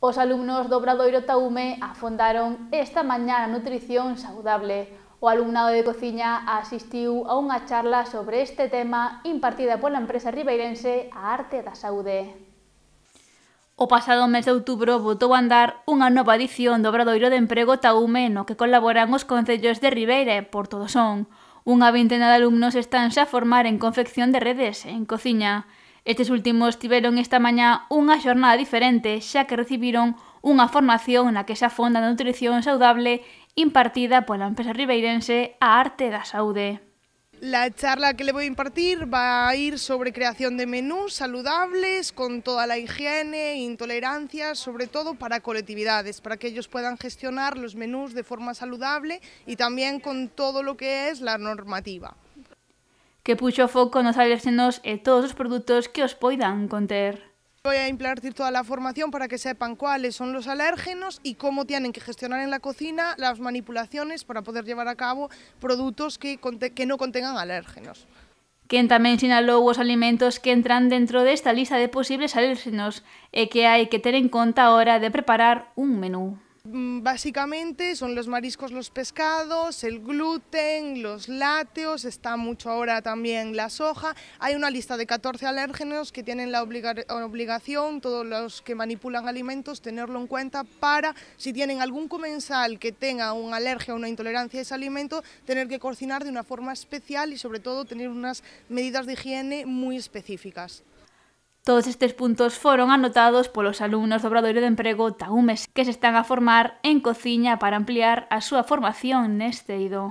Os alumnos do Obradoiro Taume afondaron esta mañá a nutrición saudable. O alumnado de cociña asistiu a unha charla sobre este tema impartida pola empresa ribeirense a Arte da Saúde. O pasado mes de outubro votou a andar unha nova edición do Obradoiro de Emprego Taume no que colaboran os concellos de Ribeira e todo Son. Unha vintena de alumnos están xa a formar en confección de redes en cociña. Estes últimos tiveron esta mañá unha xornada diferente xa que recibiron unha formación na que se fonda a nutrición saudable impartida pola empresa ribeirense a Arte da Saúde. La charla que le voy a impartir va a ir sobre creación de menús saludables con toda la higiene, intolerancias, sobre todo para colectividades, para que ellos puedan gestionar los menús de forma saludable y también con todo lo que es la normativa. que puxo foco nos alérgenos e todos los productos que os puedan conter. Voy a implantar toda la formación para que sepan cuáles son los alérgenos y cómo tienen que gestionar en la cocina las manipulaciones para poder llevar a cabo productos que, que no contengan alérgenos. Quien también sinalou los alimentos que entran dentro de esta lista de posibles alérgenos e que hay que tener en cuenta ahora de preparar un menú. Mm, básicamente son los mariscos, los pescados, el gluten, los láteos, está mucho ahora también la soja. Hay una lista de 14 alérgenos que tienen la obligación, todos los que manipulan alimentos, tenerlo en cuenta para, si tienen algún comensal que tenga una alergia o una intolerancia a ese alimento, tener que cocinar de una forma especial y sobre todo tener unas medidas de higiene muy específicas. Todos estes puntos foron anotados polos alumnos do Obradoiro de Emprego Taumes que se están a formar en cociña para ampliar a súa formación neste eido.